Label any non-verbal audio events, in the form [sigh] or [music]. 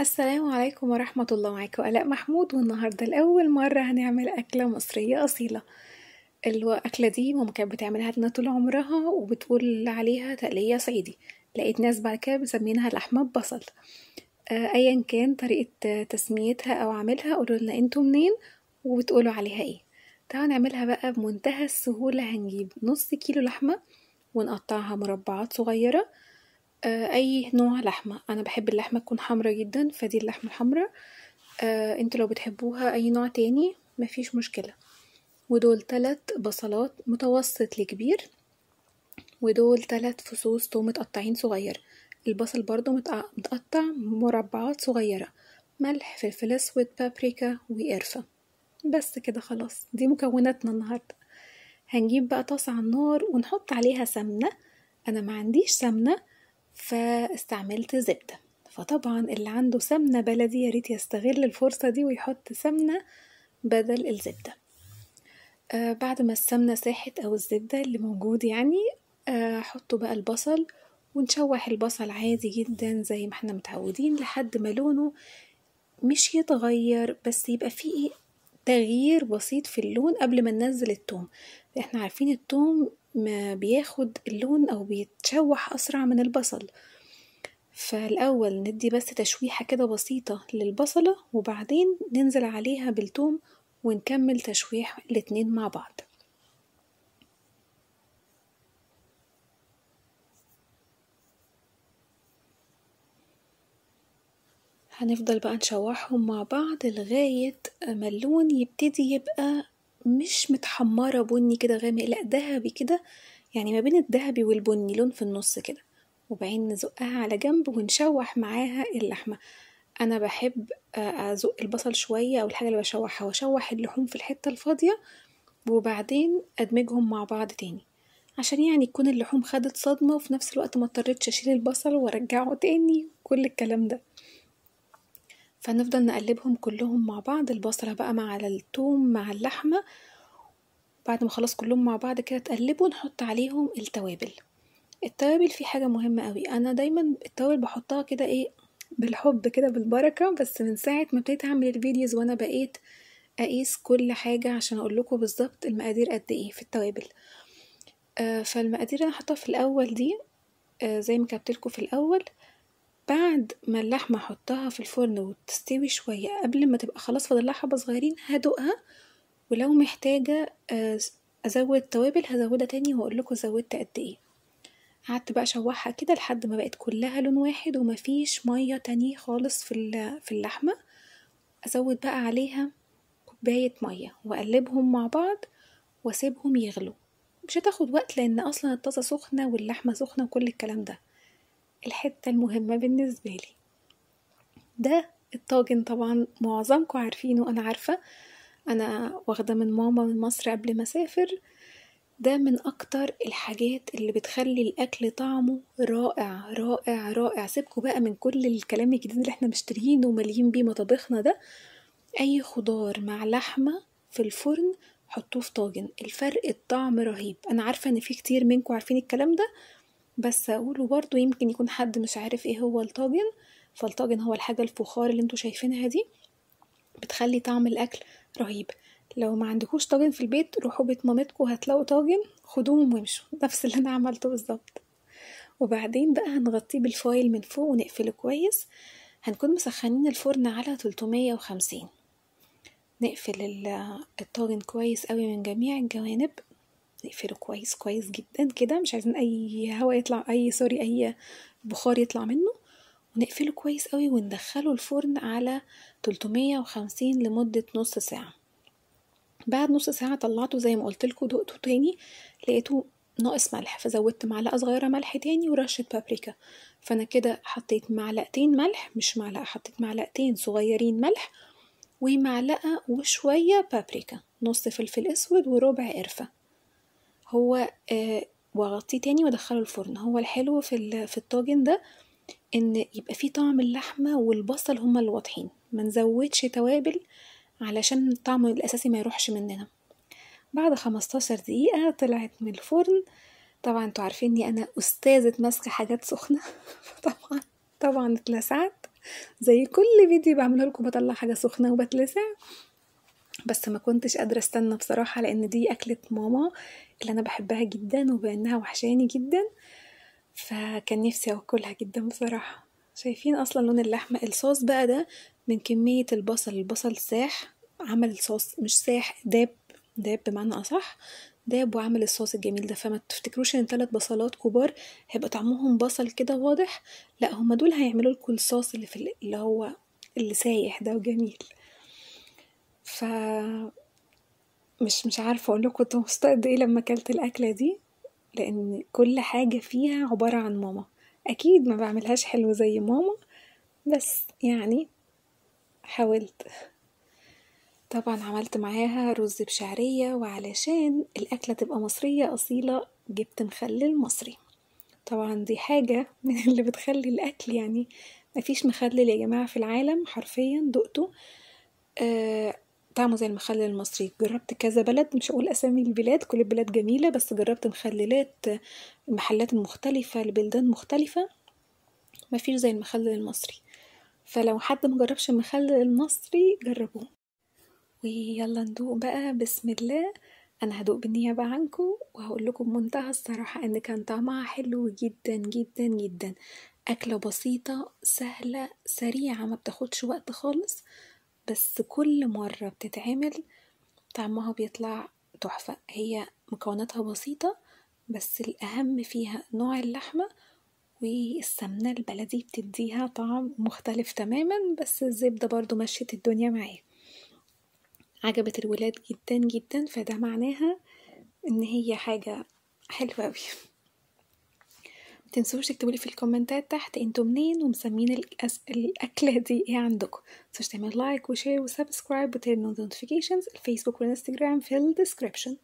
السلام عليكم ورحمة الله معاكم آلاء محمود والنهاردة لأول مرة هنعمل أكلة مصرية أصيلة الأكلة دي ماما كانت بتعملها لنا طول عمرها وبتقول عليها تقلية صعيدي لقيت ناس بعد كده مسمينها لحمة بصل آه، أيا كان طريقة تسميتها أو عملها قولوا لنا انتوا منين وبتقولوا عليها ايه تعالوا نعملها بقى بمنتهى السهولة هنجيب نص كيلو لحمة ونقطعها مربعات صغيرة آه، أي نوع لحمة أنا بحب اللحمة تكون حمرا جدا فدي اللحمة الحمرا آه، انتوا لو بتحبوها أي نوع تاني مفيش مشكلة ودول تلت بصلات متوسط لكبير ودول تلت فصوص توم متقطعين صغير البصل برضو متقطع مربعات صغيرة ملح فلفل اسود بابريكا وقرفة بس كده خلاص دي مكوناتنا النهاردة هنجيب بقى طاسة على النار ونحط عليها سمنة أنا ما عنديش سمنة فاستعملت زبدة فطبعا اللي عنده سمنة بلدي ياريت ريت يستغل الفرصة دي ويحط سمنة بدل الزبدة آه بعد ما السمنة ساحت أو الزبدة اللي موجود يعني آه، أحطه آه بقى البصل ونشوح البصل عادي جدا زي ما احنا متعودين لحد ما لونه مش يتغير بس يبقى فيه تغيير بسيط في اللون قبل ما ننزل التوم احنا عارفين التوم ما بياخد اللون أو بيتشوح أسرع من البصل فالأول ندي بس تشويحة كده بسيطة للبصلة وبعدين ننزل عليها بالتوم ونكمل تشويح الاتنين مع بعض هنفضل بقى نشوحهم مع بعض لغاية ما اللون يبتدي يبقى مش متحمرة بني كده غامق لأ دهبي كده يعني ما بين الدهبي والبني لون في النص كده وبعدين نزقها على جنب ونشوح معاها اللحمة أنا بحب آه، أزق البصل شوية أو الحاجة اللي بشوحها وأشوح اللحوم في الحتة الفاضية وبعدين أدمجهم مع بعض تاني عشان يعني تكون اللحوم خدت صدمة وفي نفس الوقت ما اضطرتش أشيل البصل وأرجعه تاني وكل الكلام ده فنفضل نقلبهم كلهم مع بعض البصلة بقى مع التوم مع اللحمة بعد ما خلاص كلهم مع بعض كده تقلبوا نحط عليهم التوابل التوابل في حاجة مهمة قوي أنا دايما التوابل بحطها كده ايه بالحب كده بالبركة بس من ساعة ما ابتديت أعمل الفيديوز وأنا بقيت أقيس كل حاجة عشان أقول لكم بالظبط المقادير قد ايه في التوابل آه فالمقادير اللي أنا حطها في الأول دي آه زي ما كتبتلكوا في الأول بعد ما اللحمة أحطها في الفرن وتستوي شوية قبل ما تبقى خلاص لها حبة صغيرين هدوقها ولو محتاجة آه، أزود توابل هزودها تاني لكم زودت قد ايه قعدت بقى أشوحها كده لحد ما بقت كلها لون واحد ومفيش مية تاني خالص في في اللحمة أزود بقى عليها كوباية مية وأقلبهم مع بعض وأسيبهم يغلوا مش هتاخد وقت لأن أصلا الطاسة سخنة واللحمة سخنة وكل الكلام ده الحتة المهمة بالنسبة لي ده الطاجن طبعا معظمكم عارفينه أنا عارفة أنا واخدة من ماما من مصر قبل ما أسافر ده من أكتر الحاجات اللي بتخلي الأكل طعمه رائع رائع رائع سيبكوا بقى من كل الكلام الجديد اللي احنا مشتريينه ومليين بيه مطابخنا ده أي خضار مع لحمة في الفرن حطوه في طاجن الفرق الطعم رهيب أنا عارفة إن في كتير منكم عارفين الكلام ده بس اقوله برضو يمكن يكون حد مش عارف ايه هو الطاجن فالطاجن هو الحاجة الفخار اللي انتوا شايفينها دي بتخلي طعم الأكل رهيب لو ما عندكوش طاجن في البيت روحوا بيت مامتكو هتلاقوا طاجن خدوهم وامشوا [laughs] نفس اللي انا عملته بالظبط وبعدين بقى هنغطيه بالفويل من فوق ونقفله كويس هنكون مسخنين الفرن على 350 نقفل الطاجن كويس قوي من جميع الجوانب نقفله كويس كويس جدا كده مش عايزين اي هواء يطلع اي سوري اي بخار يطلع منه ونقفله كويس قوي وندخله الفرن على 350 لمدة نص ساعة بعد نص ساعة طلعته زي ما قلت لكم دقته تاني لقيته ناقص ملح فزودت معلقة صغيرة ملح تاني ورشة بابريكا فأنا كده حطيت معلقتين ملح مش معلقة حطيت معلقتين صغيرين ملح ومعلقة وشوية بابريكا نص فلفل أسود وربع قرفة هو آه واغطيه تاني وادخله الفرن هو الحلو في في الطاجن ده ان يبقى فيه طعم اللحمه والبصل هما اللي واضحين ما نزودش توابل علشان الطعم الاساسي ما يروحش مننا بعد 15 دقيقه طلعت من الفرن طبعا انتوا عارفيني انا استاذه ماسكه حاجات سخنه [laughs] طبعا طبعا اتلسعت زي كل فيديو بعمله لكم بطلع حاجه سخنه وبتلسع بس ما كنتش قادرة استنى بصراحة لان دي اكلة ماما اللي انا بحبها جدا وبانها وحشاني جدا فكان نفسي اكلها جدا بصراحة شايفين اصلا لون اللحمة الصوص بقى ده من كمية البصل البصل ساح عمل صوص مش ساح داب داب بمعنى اصح داب وعمل الصوص الجميل ده فما تفتكروش ان ثلاث بصلات كبار هيبقى طعمهم بصل كده واضح لا هما دول هيعملوا لكم الصوص اللي في اللي هو اللي سايح ده وجميل ف مش مش عارفة اقول لكم كنت مبسوطة قد ايه لما اكلت الاكلة دي لان كل حاجة فيها عبارة عن ماما اكيد ما بعملهاش حلو زي ماما بس يعني حاولت طبعا عملت معاها رز بشعرية وعلشان الأكلة تبقى مصرية أصيلة جبت مخلل مصري طبعا دي حاجة من اللي بتخلي الأكل يعني مفيش مخلل يا جماعة في العالم حرفيا دقته آه، طعمه زي المخلل المصري جربت كذا بلد مش هقول اسامي البلاد كل البلاد جميله بس جربت مخللات محلات مختلفه لبلدان مختلفه مفيش زي المخلل المصري فلو حد مجربش المخلل المصري جربوه ويلا ندوق بقى بسم الله انا هدوق بالنيابه عنكو وهقول لكم منتهى الصراحه ان كان طعمها حلو جدا جدا جدا اكله بسيطه سهله سريعه ما بتاخدش وقت خالص بس كل مرة بتتعمل طعمها بيطلع تحفة هي مكوناتها بسيطة بس الأهم فيها نوع اللحمة والسمنة البلدي بتديها طعم مختلف تماما بس الزبدة برضو مشيت الدنيا معي عجبت الولاد جدا جدا فده معناها ان هي حاجة حلوة اوي تنسوش تكتبولي في الكومنتات تحت انتوا منين ومسمين الأس... الأكلة دي ايه عندكم متنسوش تعمل لايك وشير وسبسكرايب وترن نوتيفيكيشنز الفيسبوك والانستجرام في الديسكريبشن